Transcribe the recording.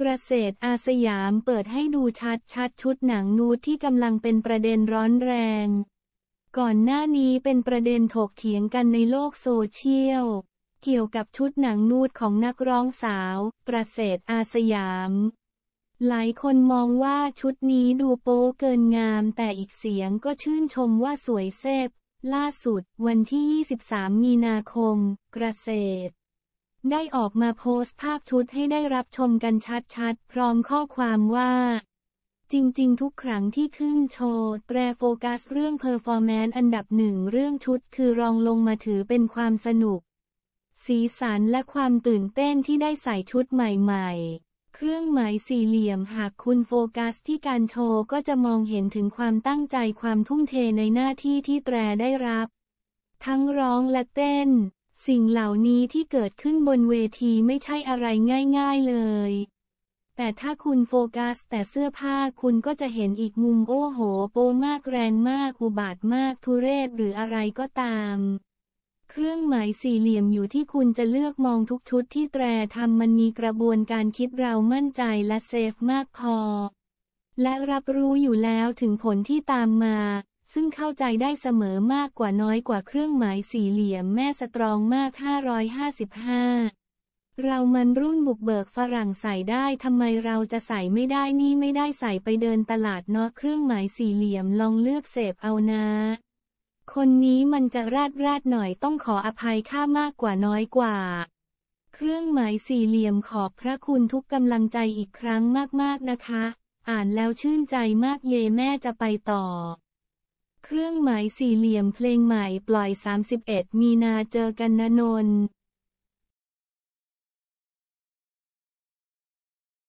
กระเสดอาสยามเปิดให้ดูชัดชัดชุดหนังนูดที่กำลังเป็นประเด็นร้อนแรง ก่อนหน้านี้เป็นประเด็นถกเถียงกันในโลกโซเชียล เกี่ยวกับชุดหนังนูดของนักร้องสาวกระเสดอาสยาม หลายคนมองว่าชุดนี้ดูโป๊เกินงาม แต่อีกเสียงก็ชื่นชมว่าสวยเซฟล่าสุด วันที่ 23 มีนาคม กระเสดได้ออกมาโพสต์ภาพชุดให้ได้รับชมกันชัดๆ พร้อมข้อความว่า จริงๆ ทุกครั้งที่ขึ้นโชว์แตรโฟกัสเรื่องเพอร์ฟอร์แมนซ์อันดับหนึ่งเรื่องชุด คือรองลงมาถือเป็นความสนุก สีสันและความตื่นเต้นที่ได้ใส่ชุดใหม่ๆ เครื่องหมายสี่เหลี่ยมหากคุณโฟกัสที่การโชว์ ก็จะมองเห็นถึงความตั้งใจความทุ่มเทในหน้าที่ที่แตรได้รับ ทั้งร้องและเต้นสิ่งเหล่านี้ที่เกิดขึ้นบนเวทีไม่ใช่อะไรง่าย ๆเลย แต่ถ้าคุณโฟกัสแต่เสื้อผ้าคุณก็จะเห็นอีกมุมโอ้โห โปมากแรงมากอุบาทมากทุเรศหรืออะไรก็ตาม เครื่องหมายสี่เหลี่ยมอยู่ที่คุณจะเลือกมองทุกชุดที่แตรทำมันมีกระบวนการคิดเรามั่นใจและเซฟมากพอ และรับรู้อยู่แล้วถึงผลที่ตามมาซึ่งเข้าใจได้เสมอมากกว่าน้อยกว่าเครื่องหมายสี่เหลี่ยมแม่สตรองมาก 555 เรามันรุ่นบุกเบิกฝรั่งใส่ได้ ทำไมเราจะใส่ไม่ได้นี่ไม่ได้ใส่ไปเดินตลาดเนาะเครื่องหมายสี่เหลี่ยมลองเลือกเสพเอานะ คนนี้มันจะราดราดหน่อยต้องขออภัยค่ามากกว่าน้อยกว่า เครื่องหมายสี่เหลี่ยมขอบพระคุณทุกกำลังใจอีกครั้งมากๆนะคะ อ่านแล้วชื่นใจมากเยแม่จะไปต่อเครื่องหมายสี่เหลี่ยมเพลงใหม่ปล่อย 31 มีนาเจอกันนะ นน